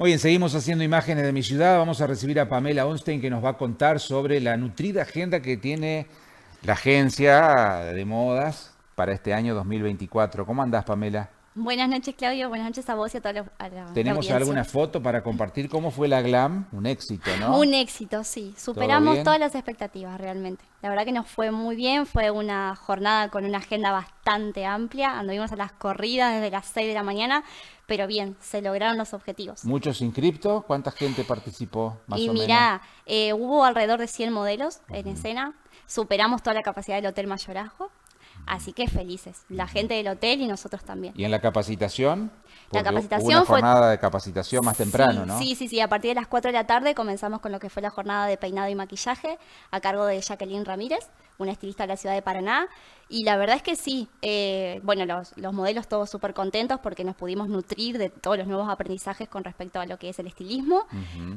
Muy bien, seguimos haciendo imágenes de mi ciudad. Vamos a recibir a Pamela Onstein que nos va a contar sobre la nutrida agenda que tiene la agencia de modas para este año 2024. ¿Cómo andás, Pamela? Buenas noches, Claudio. Buenas noches a vos y a todos los. ¿Tenemos alguna foto para compartir cómo fue la Glam? Un éxito, ¿no? Un éxito, sí. Superamos todas las expectativas, realmente. La verdad que nos fue muy bien. Fue una jornada con una agenda bastante amplia. Anduvimos a las corridas desde las 6 de la mañana, pero bien, se lograron los objetivos. ¿Muchos inscriptos? ¿Cuánta gente participó? Más y o Eh, hubo alrededor de 100 modelos en escena. Superamos toda la capacidad del Hotel Mayorajo. Así que felices, la gente del hotel y nosotros también. ¿Y en la capacitación? la capacitación fue una jornada de capacitación más temprano, ¿no? Sí, sí, sí. A partir de las 4 de la tarde comenzamos con lo que fue la jornada de peinado y maquillaje a cargo de Jacqueline Ramírez, una estilista de la ciudad de Paraná. Y la verdad es que sí. Eh, bueno, los, modelos todos súper contentos porque nos pudimos nutrir de todos los nuevos aprendizajes con respecto a lo que es el estilismo.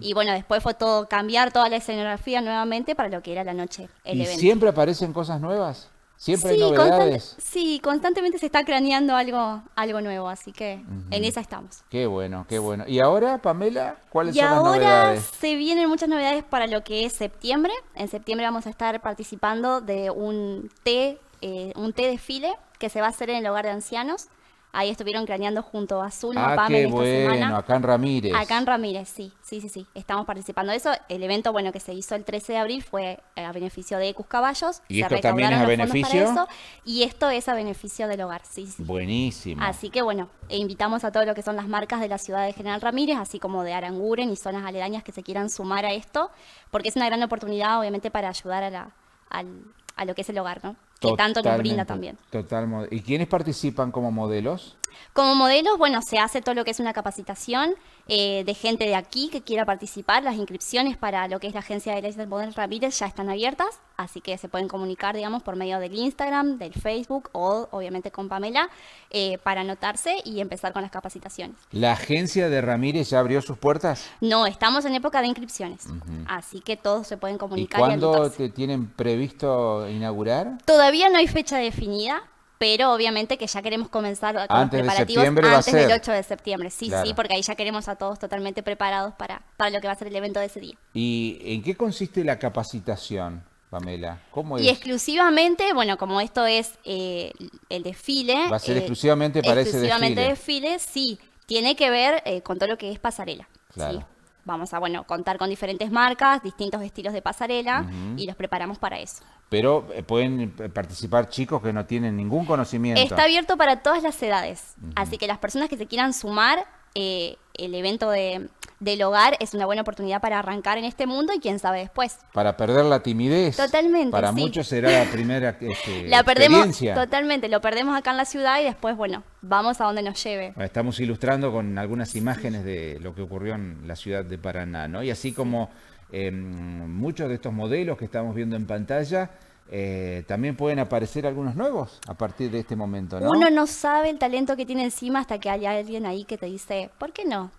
Y bueno, después fue todo cambiar toda la escenografía nuevamente para lo que era la noche. El ¿Y siempre aparecen cosas nuevas? Siempre novedades. sí, constantemente se está craneando algo, algo nuevo, así que en esa estamos. Qué bueno, qué bueno. Y ahora, Pamela, ¿cuáles son las novedades? Y ahora se vienen muchas novedades para lo que es septiembre. En septiembre vamos a estar participando de un té, eh, un té desfile que se va a hacer en el hogar de ancianos. Ahí estuvieron craneando junto a Zulma, ah, qué bueno, acá en Ramírez. Acá en Ramírez, sí, sí, sí, sí. Estamos participando de eso. El evento, bueno, que se hizo el 13 de abril fue eh, a beneficio de Ecus Caballos. Y esto también es a beneficio. y esto es a beneficio del hogar, sí, Buenísimo. Así que bueno, e invitamos a todo lo que son las marcas de la ciudad de General Ramírez, así como de Aranguren y zonas aledañas que se quieran sumar a esto, porque es una gran oportunidad, obviamente, para ayudar a la, al, a lo que es el hogar, ¿no? que tanto nos brinda también. Total. ¿Y quiénes participan como modelos? Como modelos, bueno, se hace todo lo que es una capacitación eh, de gente de aquí que quiera participar. Las inscripciones para lo que es la agencia de del Model Ramírez ya están abiertas, así que se pueden comunicar, digamos, por medio del Instagram, del Facebook o, obviamente, con Pamela eh, para anotarse y empezar con las capacitaciones. ¿La agencia de Ramírez ya abrió sus puertas? No, estamos en época de inscripciones, así que todos se pueden comunicar. ¿Y cuándo te tienen previsto inaugurar? Todavía no hay fecha definida, pero obviamente que ya queremos comenzar con preparativos antes del 8 de septiembre. Sí, sí, porque ahí ya queremos a todos totalmente preparados para, para lo que va a ser el evento de ese día. ¿Y en qué consiste la capacitación? Pamela. ¿Cómo Y exclusivamente, bueno, como esto es eh, el desfile. Va a ser eh, exclusivamente para ese desfile. Exclusivamente desfile, sí. Tiene que ver eh, con todo lo que es pasarela. Claro vamos a bueno contar con diferentes marcas, distintos estilos de pasarela y los preparamos para eso. Pero eh, pueden eh, participar chicos que no tienen ningún conocimiento. Está abierto para todas las edades, así que las personas que se quieran sumar, eh, el evento de del hogar es una buena oportunidad para arrancar en este mundo y quién sabe después. Para perder la timidez. Totalmente. Para muchos será la primera este, la perdemos, Totalmente, lo perdemos acá en la ciudad y después, bueno, vamos a donde nos lleve. Estamos ilustrando con algunas imágenes de lo que ocurrió en la ciudad de Paraná, ¿no? Y así como em, muchos de estos modelos que estamos viendo en pantalla, eh, también pueden aparecer algunos nuevos a partir de este momento, ¿no? Uno no sabe el talento que tiene encima hasta que haya alguien ahí que te dice, ¿por qué no?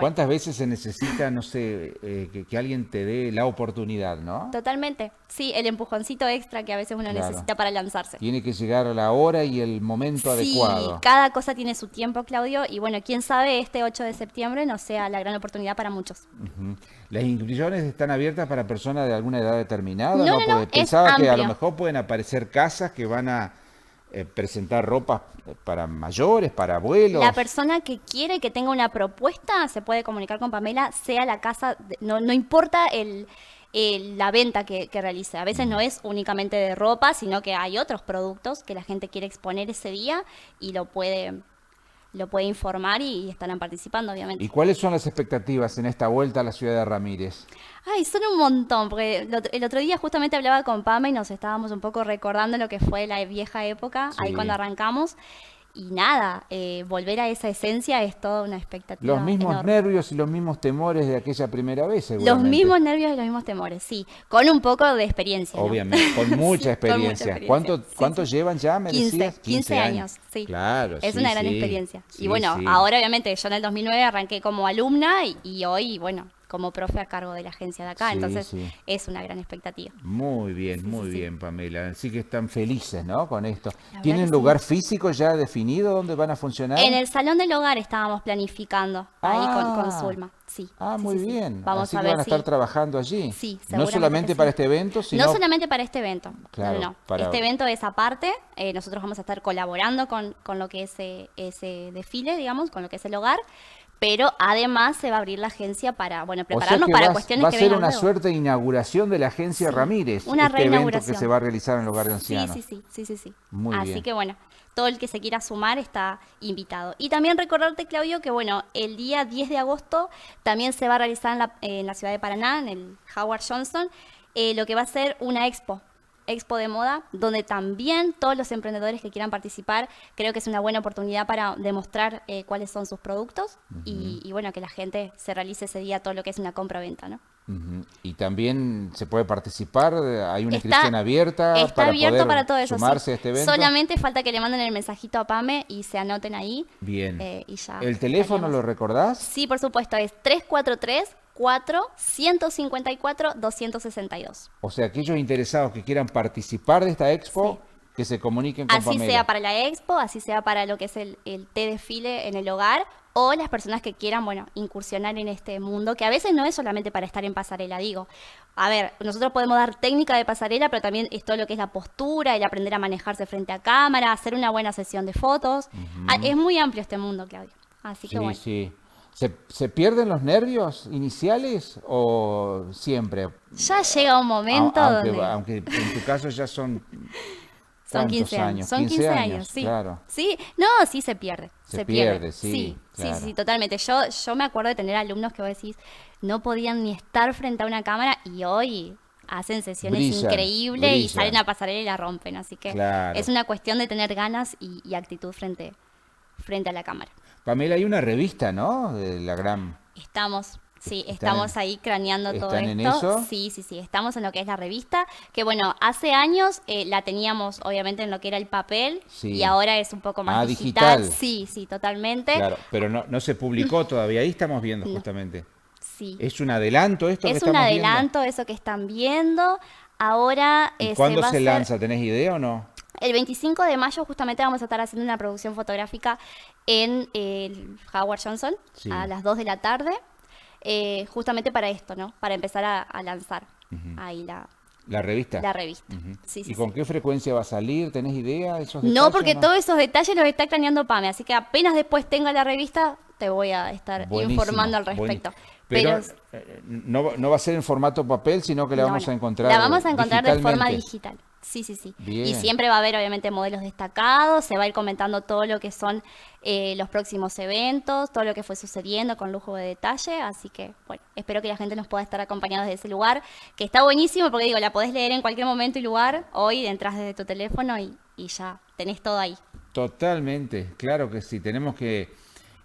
¿Cuántas veces se necesita, no sé, eh, que, alguien te dé la oportunidad, no? Totalmente, sí, el empujoncito extra que a veces uno necesita para lanzarse. Tiene que llegar a la hora y el momento sí, adecuado. cada cosa tiene su tiempo, Claudio, y bueno, quién sabe este 8 de septiembre no sea la gran oportunidad para muchos. ¿Las inscripciones están abiertas para personas de alguna edad determinada? No, no, pensaba que a lo mejor pueden aparecer casas que van a eh, presentar ropa eh, para mayores, para abuelos. La persona que quiere que tenga una propuesta se puede comunicar con Pamela, sea la casa, no, importa el, la venta que, que, realice. A veces no es únicamente de ropa, sino que hay otros productos que la gente quiere exponer ese día y lo puede lo puede informar y, estarán participando, obviamente. ¿Y cuáles son las expectativas en esta vuelta a la ciudad de Ramírez? Ay, son un montón, porque el otro día justamente hablaba con Pama y nos estábamos un poco recordando lo que fue la vieja época, ahí cuando arrancamos y nada, eh, volver a esa esencia es toda una expectativa. Los mismos nervios y los mismos temores de aquella primera vez, seguro. Los mismos nervios y los mismos temores, sí. Con un poco de experiencia. Obviamente, con, mucha experiencia. ¿Cuánto, llevan ya? Me 15, 15, años, sí. Claro. Es una gran experiencia. y bueno, ahora obviamente yo en el 2009 arranqué como alumna y hoy, bueno, como profe a cargo de la agencia de acá. Entonces es una gran expectativa. Muy bien, muy bien, Pamela. Así que están felices, ¿no? Con esto. ¿Tienen lugar físico ya definido donde van a funcionar? En el Salón del Hogar estábamos planificando ahí con, ah. Zulma. Sí. Ah, muy bien. Vamos a estar trabajando allí. Sí, No este solamente para este evento, sino... No solamente para este evento. Este evento es aparte. Eh, nosotros vamos a estar colaborando con, con lo que es eh, ese desfile, digamos, con lo que es el hogar pero además se va a abrir la agencia para, bueno, prepararnos para cuestiones va Va a ser una suerte de inauguración de la agencia Ramírez, una este evento que se va a realizar en el barrios de ancianos. Sí, sí, sí, sí, sí. Muy Así que bueno, todo el que se quiera sumar está invitado. Y también recordarte, Claudio, que bueno, el día 10 de agosto también se va a realizar en la, ciudad de Paraná, en el Howard Johnson, eh, lo que va a ser una expo Expo de Moda, donde también todos los emprendedores que quieran participar, creo que es una buena oportunidad para demostrar eh, cuáles son sus productos y, bueno, que la gente se realice ese día todo lo que es una compra-venta, ¿no? Y también se puede participar, eh, hay una inscripción abierta. Está para abierto para todo eso. Este Solamente falta que le manden el mensajito a Pame y se anoten ahí. Bien. Eh, ¿El teléfono lo recordás? Sí, por supuesto, es 343 154 262 O sea, aquellos interesados que quieran participar de esta expo, que se comuniquen con Así sea para la expo, así sea para lo que es el, el té desfile en el hogar, o las personas que quieran, bueno, incursionar en este mundo, que a veces no es solamente para estar en pasarela, digo. A ver, nosotros podemos dar técnica de pasarela, pero también es todo lo que es la postura, el aprender a manejarse frente a cámara, hacer una buena sesión de fotos. Ah, es muy amplio este mundo, Claudio. Así que sí, bueno. Sí. ¿Se, pierden los nervios iniciales o siempre? Ya llega un momento aunque, aunque en tu caso ya son... Son 15 años. Son 15, años, sí. Sí, no, sí se pierde. Se, pierde, sí. Sí, sí, totalmente. Yo, yo me acuerdo de tener alumnos que vos decís, no podían ni estar frente a una cámara y hoy hacen sesiones increíbles y salen a pasarela y la rompen. Así que es una cuestión de tener ganas y, y actitud frente, frente a la cámara. Pamela, hay una revista, ¿no? De la gran... Estamos, Sí, estamos ahí craneando todo esto. Sí, sí, sí, estamos en lo que es la revista, que bueno, hace años eh, la teníamos obviamente en lo que era el papel y ahora es un poco más ah, digital. Sí, sí, totalmente. Claro, pero no, se publicó todavía, ahí estamos viendo justamente. Sí. Es un adelanto esto. Es que estamos un adelanto eso que están viendo. Ahora... Eh, ¿Y ¿Cuándo se, se lanza? ¿Tenés idea o no? El 25 de mayo justamente vamos a estar haciendo una producción fotográfica en el eh, Howard Johnson a las 2 de la tarde, eh, justamente para esto, ¿no? Para empezar a, lanzar ahí la, revista. La revista. ¿Y con qué frecuencia va a salir? ¿Tenés idea? De esos no, porque todos esos detalles los está planeando PAME, así que apenas después tenga la revista te voy a estar informando al respecto. Pero, eh, no, va a ser en formato papel, sino que la vamos a encontrar. La vamos a encontrar de forma digital. Sí, sí, sí. Y siempre va a haber, obviamente, modelos destacados, se va a ir comentando todo lo que son eh, los próximos eventos, todo lo que fue sucediendo con lujo de detalle, así que, bueno, espero que la gente nos pueda estar acompañando desde ese lugar, que está buenísimo, porque digo, la podés leer en cualquier momento y lugar, hoy entras desde tu teléfono y ya tenés todo ahí. Totalmente, claro que sí, tenemos que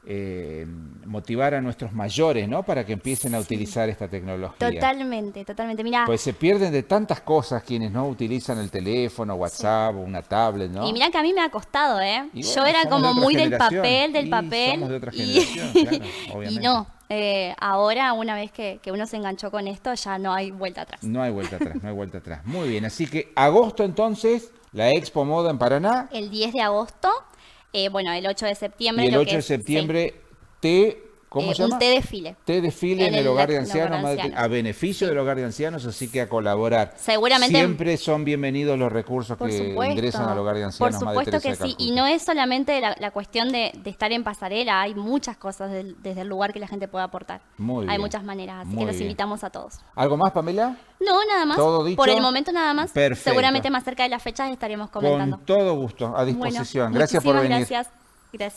eh, motivar a nuestros mayores, ¿no? Para que empiecen a utilizar esta tecnología. Totalmente, totalmente. Mira, pues se pierden de tantas cosas quienes no utilizan el teléfono, WhatsApp o una tablet, Y mira que a mí me ha costado, ¿eh? Yo era como muy del papel, del papel. y... no. Eh, ahora, una vez que, que, uno se enganchó con esto, ya no hay vuelta atrás. No hay vuelta atrás, no hay vuelta atrás. Muy bien, así que agosto entonces, la Expo Moda en Paraná. El 10 de agosto. Eh, bueno, el 8 de septiembre. Y el 8 de septiembre, ¿Cómo eh, Un desfile. Té desfile en, el, hogar de ancianos, a beneficio del hogar de ancianos, así que a colaborar. Seguramente. Siempre son bienvenidos los recursos que ingresan al hogar de ancianos. Por supuesto que sí, y no es solamente la, cuestión de, estar en pasarela, hay muchas cosas desde el lugar que la gente puede aportar. Hay muchas maneras, así que los invitamos a todos. ¿Algo más, Pamela? No, nada más. Por el momento nada más. Seguramente más cerca de las fechas estaremos comentando. Con todo gusto, a disposición. gracias por venir. Gracias. Gracias.